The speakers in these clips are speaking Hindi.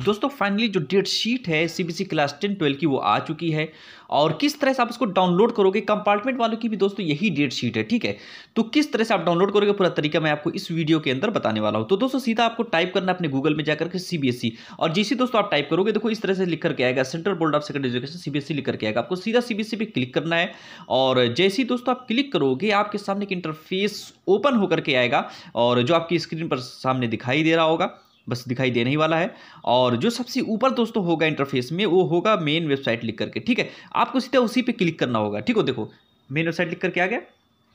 दोस्तों फाइनली जो डेट शीट है सीबीसी क्लास टेन ट्वेल्व की वो आ चुकी है और किस तरह से आप उसको डाउनलोड करोगे कंपार्टमेंट वालों की भी दोस्तों यही डेट शीट है ठीक है तो किस तरह से आप डाउनलोड करोगे पूरा तरीका मैं आपको इस वीडियो के अंदर बताने वाला हूं तो दोस्तों सीधा आपको टाइप करना अपने गूगल में जाकर के सीबीएसई e। और जैसे दोस्तों आप टाइप करोगे देखो इस तरह से लिख करके आएगा central board of secondary education CBSE लिख करके आएगा आपको सीधा सीबीएसई e पे क्लिक करना है और जैसे ही दोस्तों आप क्लिक करोगे आपके सामने एक इंटरफेस ओपन होकर के आएगा और जो आपकी स्क्रीन पर सामने दिखाई दे रहा होगा बस दिखाई देने ही वाला है और जो सबसे ऊपर दोस्तों होगा इंटरफेस में वो होगा मेन वेबसाइट लिख करके ठीक है आपको सीधा उसी पे क्लिक करना होगा ठीक हो देखो मेन वेबसाइट लिख करके आ गया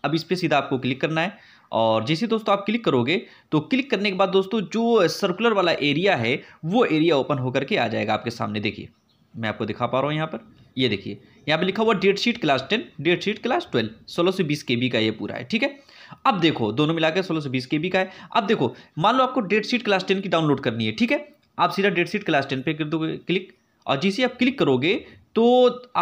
अब इस पर सीधा आपको क्लिक करना है और जैसे दोस्तों आप क्लिक करोगे तो क्लिक करने के बाद दोस्तों जो सर्कुलर वाला एरिया है वो एरिया ओपन होकर के आ जाएगा आपके सामने देखिए मैं आपको दिखा पा रहा हूँ यहाँ पर ये देखिए यहाँ पे लिखा हुआ date sheet class ten date sheet class twelve सोलह से बीस के बी का ये पूरा है ठीक है अब देखो दोनों मिलाकर सोलह से बीस के बी का है अब देखो मान लो आपको डेट शीट क्लास टेन की डाउनलोड करनी है ठीक है आप सीधा डेट शीट क्लास टेन पे कर दोगे क्लिक और जिसे आप क्लिक करोगे तो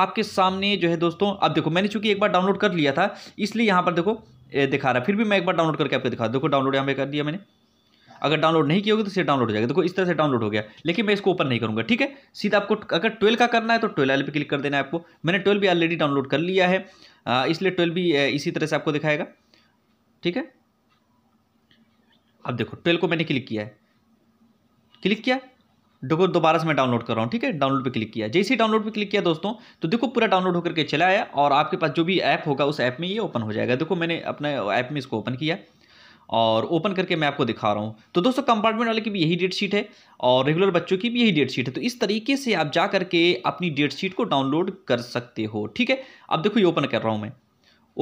आपके सामने जो है दोस्तों अब देखो मैंने चूंकि एक बार डाउनलोड कर लिया था इसलिए यहाँ पर देखो दिखा रहा है फिर भी मैं एक बार डाउनलोड करके आपको दिखा देखो डाउनलोड यहाँ पे कर दिया मैंने अगर डाउनलोड नहीं किया तो सीधा डाउनलोड हो जाएगा देखो तो इस तरह से डाउनलोड हो गया लेकिन मैं इसको ओपन नहीं करूँगा ठीक है सीधा आपको अगर ट्वेल्व का करना है तो ट्वेल्व एल पे क्लिक कर देना है आपको मैंने ट्वेल्व भी ऑलरेडी डाउनलोड कर लिया है इसलिए ट्वेल्व भी इसी तरह से आपको दिखाएगा ठीक है अब देखो ट्वेल्व को मैंने क्लिक किया है क्लिक किया देखो दोबारा से मैं डाउनलोड कर रहा हूँ ठीक है डाउनलोड पे क्लिक किया जैसे ही डाउनलोड पे क्लिक किया दोस्तों तो देखो पूरा डाउनलोड होकर के चला आया और आपके पास जो भी ऐप होगा उस ऐप में ये ओपन हो जाएगा देखो मैंने अपने ऐप में इसको ओपन किया और ओपन करके मैं आपको दिखा रहा हूँ तो दोस्तों कंपार्टमेंट वाले की भी यही डेट शीट है और रेगुलर बच्चों की भी यही डेट शीट है तो इस तरीके से आप जा करके अपनी डेट शीट को डाउनलोड कर सकते हो ठीक है अब देखो ये ओपन कर रहा हूँ मैं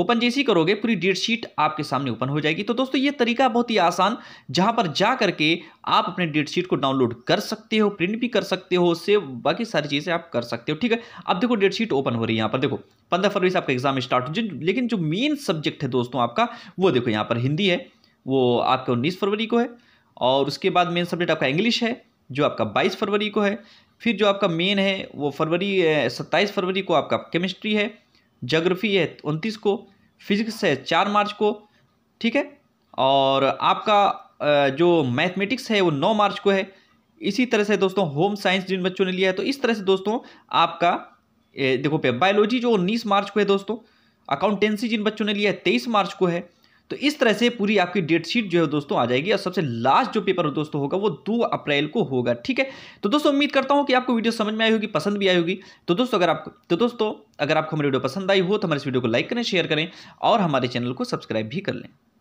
ओपन जैसे ही करोगे पूरी डेट शीट आपके सामने ओपन हो जाएगी तो दोस्तों ये तरीका बहुत ही आसान जहां पर जा करके आप अपने डेट शीट को डाउनलोड कर सकते हो प्रिंट भी कर सकते हो सेव बाकी सारी चीज़ें आप कर सकते हो ठीक है अब देखो डेट शीट ओपन हो रही है यहाँ पर देखो पंद्रह फरवरी से आपका एग्जाम स्टार्ट हो लेकिन जो मेन सब्जेक्ट है दोस्तों आपका वो देखो यहाँ पर हिंदी है वो आपका उन्नीस फरवरी को है और उसके बाद मेन सब्जेक्ट आपका इंग्लिश है जो आपका बाईस फरवरी को है फिर जो आपका मेन है वो फरवरी सत्ताईस फरवरी को आपका केमिस्ट्री है जोग्राफी है उनतीस को फिजिक्स है चार मार्च को ठीक है और आपका जो मैथमेटिक्स है वो नौ मार्च को है इसी तरह से दोस्तों होम साइंस जिन बच्चों ने लिया है तो इस तरह से दोस्तों आपका देखो पे बायोलॉजी जो उन्नीस मार्च को है दोस्तों अकाउंटेंसी जिन बच्चों ने लिया है तेईस मार्च को है तो इस तरह से पूरी आपकी डेट शीट जो है दोस्तों आ जाएगी और सबसे लास्ट जो पेपर दोस्तों होगा वो दो अप्रैल को होगा ठीक है तो दोस्तों उम्मीद करता हूँ कि आपको वीडियो समझ में आई होगी पसंद भी आई होगी तो दोस्तों अगर आपको तो दोस्तों अगर आपको हमारी वीडियो पसंद आई हो तो हमारे इस वीडियो को लाइक करें शेयर करें और हमारे चैनल को सब्सक्राइब भी कर लें